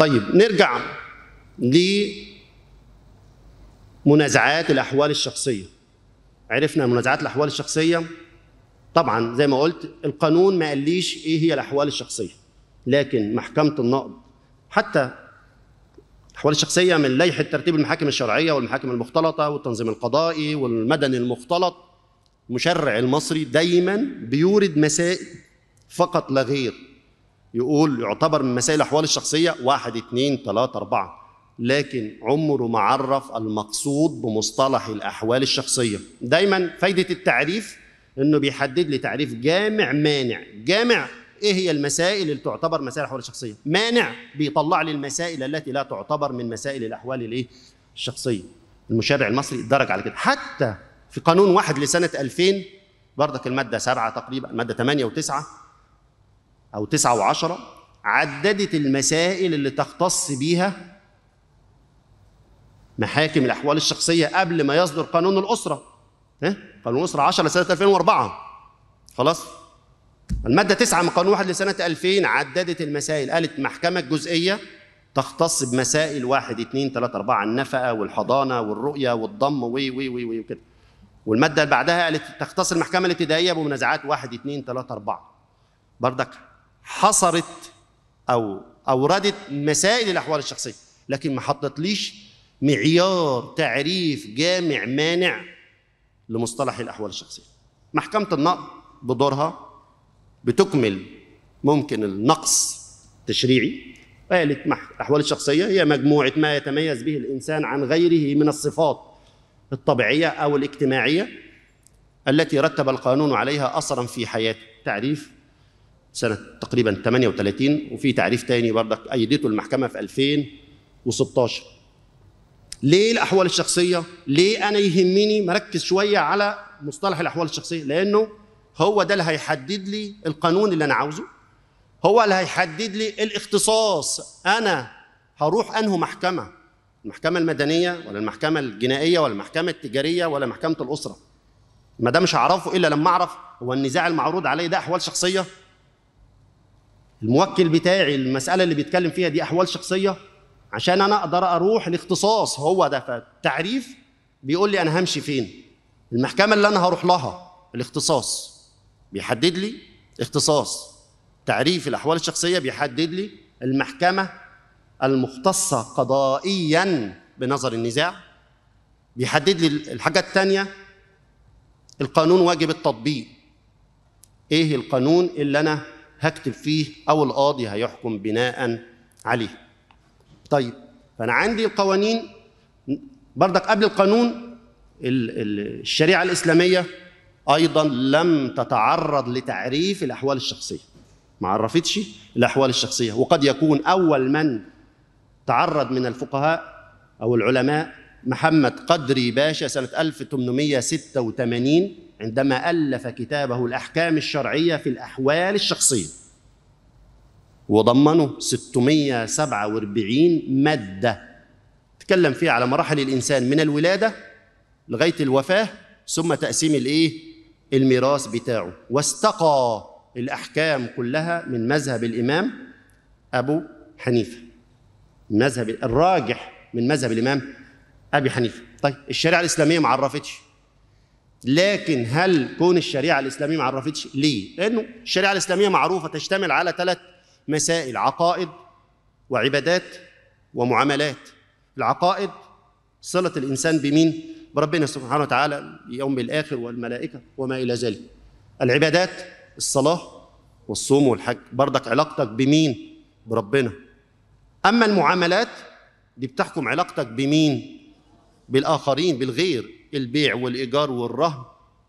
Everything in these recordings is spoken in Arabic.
طيب نرجع لمنازعات الأحوال الشخصية عرفنا منازعات الأحوال الشخصية طبعا زي ما قلت القانون ما قاليش إيه هي الأحوال الشخصية لكن محكمة النقض حتى الأحوال الشخصية من لائحة ترتيب المحاكم الشرعية والمحاكم المختلطة والتنظيم القضائي والمدني المختلط المشرع المصري دايما بيورد مسائل فقط لا غير يقول يعتبر من مسائل الأحوال الشخصية واحد اثنين ثلاثة أربعة لكن عمره ما عرف المقصود بمصطلح الأحوال الشخصية دايما فايدة التعريف إنه بيحدد لي تعريف جامع مانع جامع إيه هي المسائل اللي تعتبر مسائل الأحوال الشخصية مانع بيطلع لي المسائل التي لا تعتبر من مسائل الأحوال الإيه الشخصية المشرع المصري درج على كده حتى في قانون واحد لسنة 2000 بردك المادة 7 تقريبا المادة 8 و9 أو تسعة وعشرة عددت المسائل اللي تختص بيها محاكم الأحوال الشخصية قبل ما يصدر قانون الأسرة ها؟ إيه؟ قانون الأسرة 10 لسنة 2004 خلاص المادة 9 من قانون 1 لسنة 2000 عددت المسائل قالت محكمة جزئية تختص بمسائل 1 2 3 4 النفقة والحضانة والرؤية والضم و و و وكده والمادة اللي بعدها قالت تختص المحكمة الابتدائية بمنازعات 1 2 3 4 بردك حصرت او اوردت مسائل الاحوال الشخصيه لكن ما حطتليش معيار تعريف جامع مانع لمصطلح الاحوال الشخصيه محكمه النقد بدورها بتكمل ممكن النقص التشريعي قالت الاحوال الشخصيه هي مجموعه ما يتميز به الانسان عن غيره من الصفات الطبيعيه او الاجتماعيه التي رتب القانون عليها اثرا في حياته تعريف سنة تقريبا 38 وفي تعريف تاني برضك أيدته المحكمة في 2016 ليه الأحوال الشخصية؟ ليه أنا يهمني مركز شوية على مصطلح الأحوال الشخصية؟ لأنه هو ده اللي هيحدد لي القانون اللي أنا عاوزه هو اللي هيحدد لي الاختصاص أنا هروح أنه محكمة المحكمة المدنية ولا المحكمة الجنائية ولا المحكمة التجارية ولا محكمة الأسرة ما ده مش هعرفه إلا لما أعرف هو النزاع المعروض عليه ده أحوال شخصية الموكل بتاعي المساله اللي بيتكلم فيها دي احوال شخصيه عشان انا اقدر اروح لاختصاص هو ده فالتعريف بيقول لي انا همشي فين المحكمه اللي انا هروح لها الاختصاص بيحدد لي اختصاص تعريف الاحوال الشخصيه بيحدد لي المحكمه المختصه قضائيا بنظر النزاع بيحدد لي الحاجه الثانيه القانون واجب التطبيق ايه القانون اللي انا هكتب فيه او القاضي هيحكم بناء عليه طيب فانا عندي القوانين بردك قبل القانون الشريعه الاسلاميه ايضا لم تتعرض لتعريف الاحوال الشخصيه ما عرفتش الاحوال الشخصيه وقد يكون اول من تعرض من الفقهاء او العلماء محمد قدري باشا سنة 1886 عندما ألف كتابه الأحكام الشرعية في الأحوال الشخصية وضمنه 647 مادة تكلم فيها على مراحل الإنسان من الولادة لغاية الوفاة ثم تقسيم الإيه؟ الميراث بتاعه واستقى الأحكام كلها من مذهب الإمام أبو حنيفة مذهب الراجح من مذهب الإمام ابي حنيفه طيب الشريعه الاسلاميه ما عرفتش لكن هل كون الشريعه الاسلاميه ما عرفتش ليه لانه الشريعه الاسلاميه معروفه تشتمل على ثلاث مسائل عقائد وعبادات ومعاملات العقائد صله الانسان بمين بربنا سبحانه وتعالى يوم الاخر والملائكه وما الى ذلك العبادات الصلاه والصوم والحج برضك علاقتك بمين بربنا اما المعاملات دي بتحكم علاقتك بمين بالاخرين بالغير البيع والايجار والرهن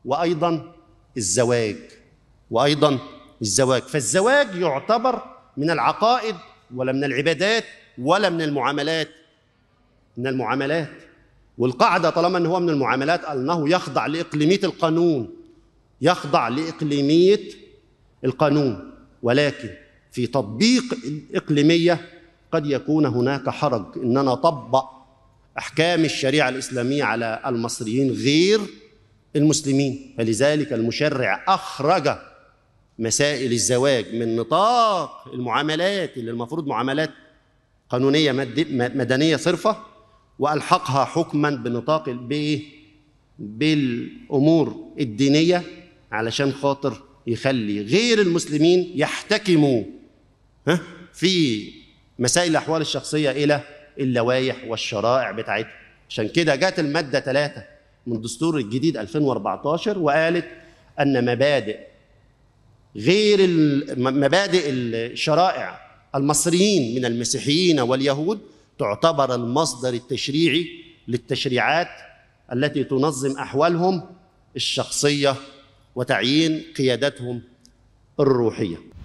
وايضا الزواج وايضا الزواج فالزواج يعتبر من العقائد ولا من العبادات ولا من المعاملات من المعاملات والقاعده طالما ان هو من المعاملات انه يخضع لاقليميه القانون يخضع لاقليميه القانون ولكن في تطبيق الاقليميه قد يكون هناك حرج ان انا اطبق احكام الشريعه الاسلاميه على المصريين غير المسلمين فلذلك المشرع اخرج مسائل الزواج من نطاق المعاملات اللي المفروض معاملات قانونيه مدنيه صرفه والحقها حكما بنطاق بايه بالامور الدينيه علشان خاطر يخلي غير المسلمين يحتكموا ها في مسائل الاحوال الشخصيه الى اللوائح والشرائع بتاعتها عشان كده جت الماده 3 من الدستور الجديد 2014 وقالت ان مبادئ غير مبادئ الشرائع المصريين من المسيحيين واليهود تعتبر المصدر التشريعي للتشريعات التي تنظم احوالهم الشخصيه وتعيين قيادتهم الروحيه